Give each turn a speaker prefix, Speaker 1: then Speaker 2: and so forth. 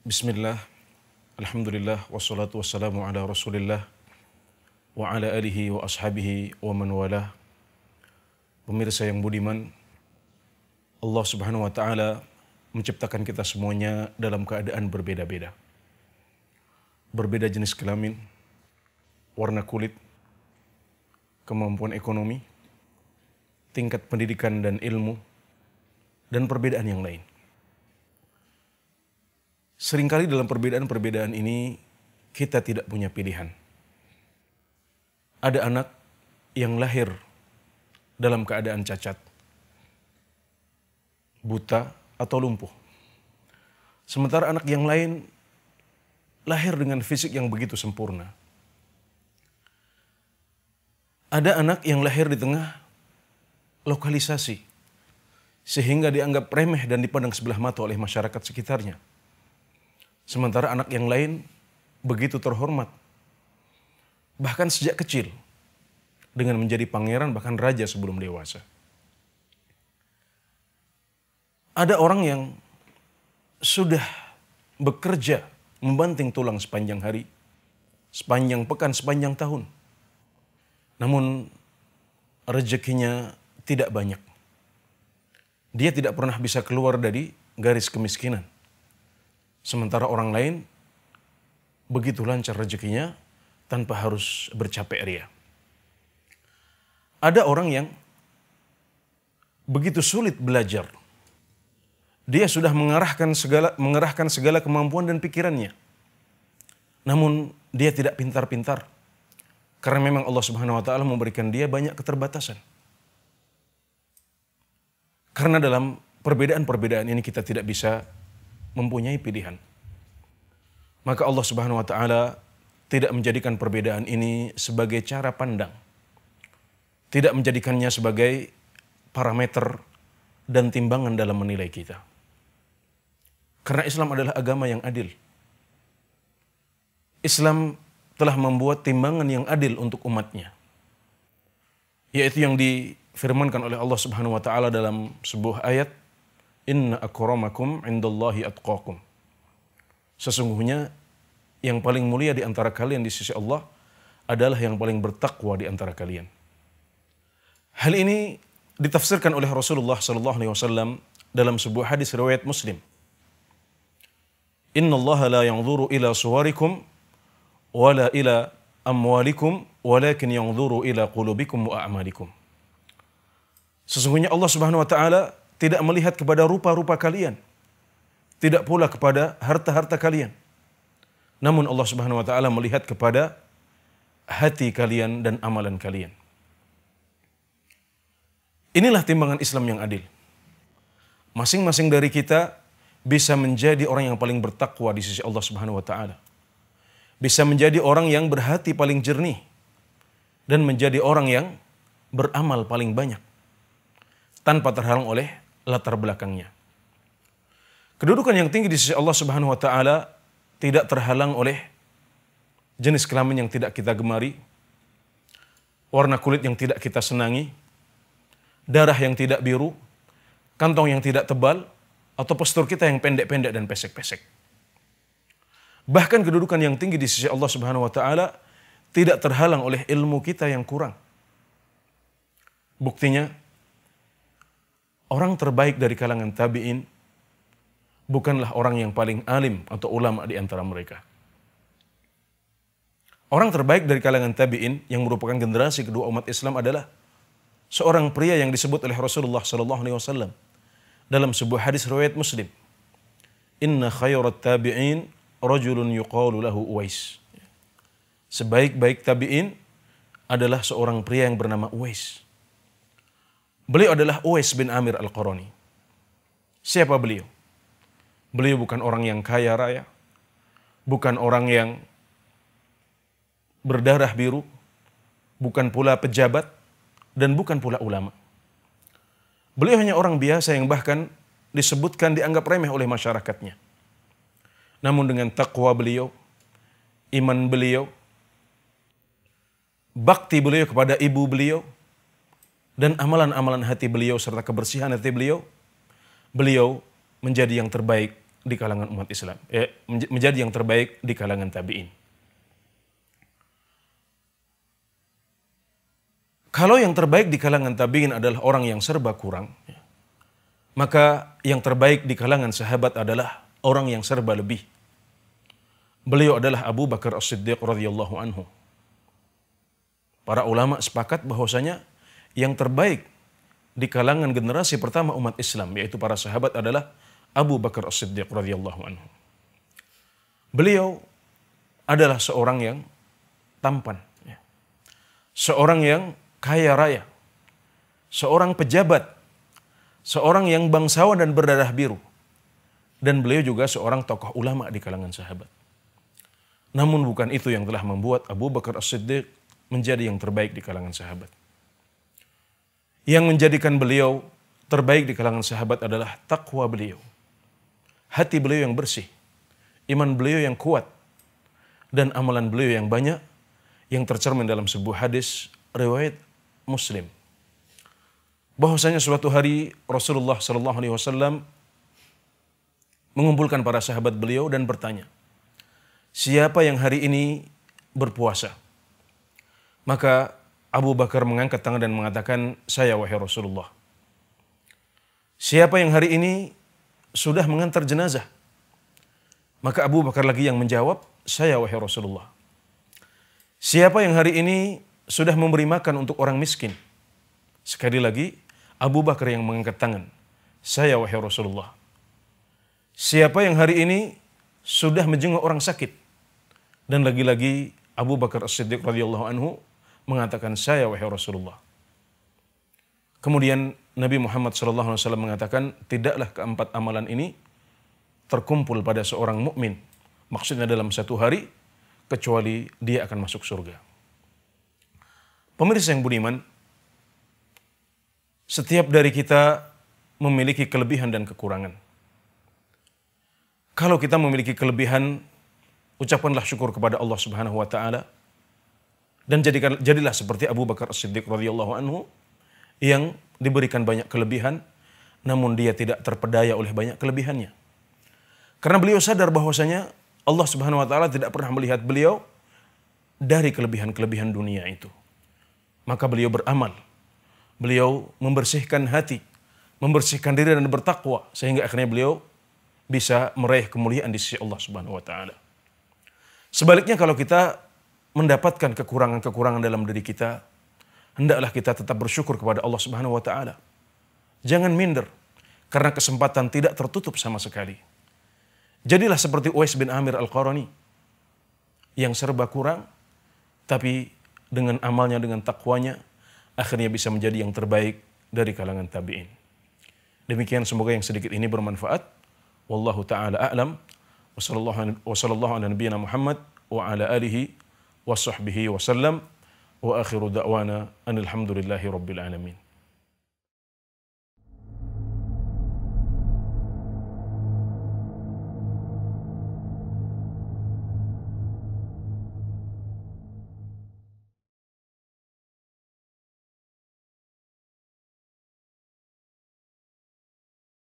Speaker 1: Bismillah, Alhamdulillah, wassalatu wassalamu ala rasulillah, wa ala alihi wa ashabihi wa man walah. Pemirsa yang budiman, Allah subhanahu wa ta'ala menciptakan kita semuanya dalam keadaan berbeda-beda. Berbeda jenis kelamin, warna kulit, kemampuan ekonomi, tingkat pendidikan dan ilmu, dan perbedaan yang lain. Seringkali dalam perbedaan-perbedaan ini kita tidak punya pilihan. Ada anak yang lahir dalam keadaan cacat, buta atau lumpuh. Sementara anak yang lain lahir dengan fisik yang begitu sempurna. Ada anak yang lahir di tengah lokalisasi, sehingga dianggap remeh dan dipandang sebelah mata oleh masyarakat sekitarnya. Sementara anak yang lain begitu terhormat. Bahkan sejak kecil dengan menjadi pangeran bahkan raja sebelum dewasa. Ada orang yang sudah bekerja membanting tulang sepanjang hari, sepanjang pekan, sepanjang tahun. Namun rezekinya tidak banyak. Dia tidak pernah bisa keluar dari garis kemiskinan. Sementara orang lain begitu lancar rezekinya tanpa harus bercapek ria. Ada orang yang begitu sulit belajar. Dia sudah mengarahkan segala mengerahkan segala kemampuan dan pikirannya. Namun dia tidak pintar-pintar. Karena memang Allah Subhanahu wa taala memberikan dia banyak keterbatasan. Karena dalam perbedaan-perbedaan ini kita tidak bisa mempunyai pilihan. Maka Allah Subhanahu wa taala tidak menjadikan perbedaan ini sebagai cara pandang. Tidak menjadikannya sebagai parameter dan timbangan dalam menilai kita. Karena Islam adalah agama yang adil. Islam telah membuat timbangan yang adil untuk umatnya. Yaitu yang difirmankan oleh Allah Subhanahu wa taala dalam sebuah ayat Inna akramakum indallahi atqakum. Sesungguhnya yang paling mulia di antara kalian di sisi Allah adalah yang paling bertakwa di antara kalian. Hal ini ditafsirkan oleh Rasulullah sallallahu alaihi wasallam dalam sebuah hadis riwayat Muslim. Inna Allah la yanzuru ila suwarikum wala ila amwalikum walakin yanzuru ila qulubikum wa a'malikum. Sesungguhnya Allah Subhanahu wa taala tidak melihat kepada rupa-rupa kalian, tidak pula kepada harta-harta kalian. Namun Allah Subhanahu wa taala melihat kepada hati kalian dan amalan kalian. Inilah timbangan Islam yang adil. Masing-masing dari kita bisa menjadi orang yang paling bertakwa di sisi Allah Subhanahu wa taala. Bisa menjadi orang yang berhati paling jernih dan menjadi orang yang beramal paling banyak tanpa terhalang oleh latar belakangnya. Kedudukan yang tinggi di sisi Allah Subhanahu wa taala tidak terhalang oleh jenis kelamin yang tidak kita gemari, warna kulit yang tidak kita senangi, darah yang tidak biru, kantong yang tidak tebal, atau postur kita yang pendek-pendek dan pesek-pesek. Bahkan kedudukan yang tinggi di sisi Allah Subhanahu wa taala tidak terhalang oleh ilmu kita yang kurang. Buktinya orang terbaik dari kalangan tabi'in bukanlah orang yang paling alim atau ulama di antara mereka. Orang terbaik dari kalangan tabi'in yang merupakan generasi kedua umat Islam adalah seorang pria yang disebut oleh Rasulullah sallallahu alaihi wasallam dalam sebuah hadis riwayat Muslim. Inna khayrat tabi'in rajulun yuqalu lahu Uwais. Sebaik-baik tabi'in adalah seorang pria yang bernama Uwais. Beliau adalah Uwais bin Amir Al-Qarani. Siapa beliau? Beliau bukan orang yang kaya raya, bukan orang yang berdarah biru, bukan pula pejabat, dan bukan pula ulama. Beliau hanya orang biasa yang bahkan disebutkan dianggap remeh oleh masyarakatnya. Namun dengan takwa beliau, iman beliau, bakti beliau kepada ibu beliau, dan amalan-amalan hati beliau serta kebersihan hati beliau, beliau menjadi yang terbaik di kalangan umat Islam, eh, menjadi yang terbaik di kalangan tabi'in. Kalau yang terbaik di kalangan tabi'in adalah orang yang serba kurang, ya, maka yang terbaik di kalangan sahabat adalah orang yang serba lebih. Beliau adalah Abu Bakar As-Siddiq radhiyallahu anhu. Para ulama sepakat bahwasanya yang terbaik di kalangan generasi pertama umat Islam yaitu para sahabat adalah Abu Bakar As-Siddiq radhiyallahu anhu. Beliau adalah seorang yang tampan, ya. seorang yang kaya raya, seorang pejabat, seorang yang bangsawan dan berdarah biru. Dan beliau juga seorang tokoh ulama di kalangan sahabat. Namun bukan itu yang telah membuat Abu Bakar As-Siddiq menjadi yang terbaik di kalangan sahabat. Yang menjadikan beliau terbaik di kalangan sahabat adalah takwa beliau. Hati beliau yang bersih, iman beliau yang kuat, dan amalan beliau yang banyak yang tercermin dalam sebuah hadis riwayat Muslim. Bahwasanya suatu hari Rasulullah Shallallahu Alaihi Wasallam mengumpulkan para sahabat beliau dan bertanya, siapa yang hari ini berpuasa? Maka Abu Bakar mengangkat tangan dan mengatakan, "Saya wahai Rasulullah. Siapa yang hari ini sudah mengantar jenazah?" Maka Abu Bakar lagi yang menjawab, "Saya wahai Rasulullah. Siapa yang hari ini sudah memberi makan untuk orang miskin?" Sekali lagi, Abu Bakar yang mengangkat tangan, "Saya wahai Rasulullah. Siapa yang hari ini sudah menjenguk orang sakit?" Dan lagi-lagi Abu Bakar As-Siddiq radhiyallahu anhu mengatakan saya wahai Rasulullah. Kemudian Nabi Muhammad SAW mengatakan tidaklah keempat amalan ini terkumpul pada seorang mukmin. Maksudnya dalam satu hari kecuali dia akan masuk surga. Pemirsa yang budiman, setiap dari kita memiliki kelebihan dan kekurangan. Kalau kita memiliki kelebihan, ucapkanlah syukur kepada Allah Subhanahu wa taala dan jadikan, jadilah seperti Abu Bakar As-Siddiq radhiyallahu anhu yang diberikan banyak kelebihan namun dia tidak terpedaya oleh banyak kelebihannya. Karena beliau sadar bahwasanya Allah Subhanahu wa taala tidak pernah melihat beliau dari kelebihan-kelebihan dunia itu. Maka beliau beramal. Beliau membersihkan hati, membersihkan diri dan bertakwa sehingga akhirnya beliau bisa meraih kemuliaan di sisi Allah Subhanahu wa taala. Sebaliknya kalau kita mendapatkan kekurangan-kekurangan dalam diri kita, hendaklah kita tetap bersyukur kepada Allah Subhanahu wa taala. Jangan minder karena kesempatan tidak tertutup sama sekali. Jadilah seperti Uwais bin Amir Al-Qarani yang serba kurang tapi dengan amalnya dengan takwanya akhirnya bisa menjadi yang terbaik dari kalangan tabi'in. Demikian semoga yang sedikit ini bermanfaat. Wallahu taala a'lam. Wassallallahu ala nabiyyina Muhammad wa ala وصحبه وسلم واخر دعوانا ان الحمد لله رب العالمين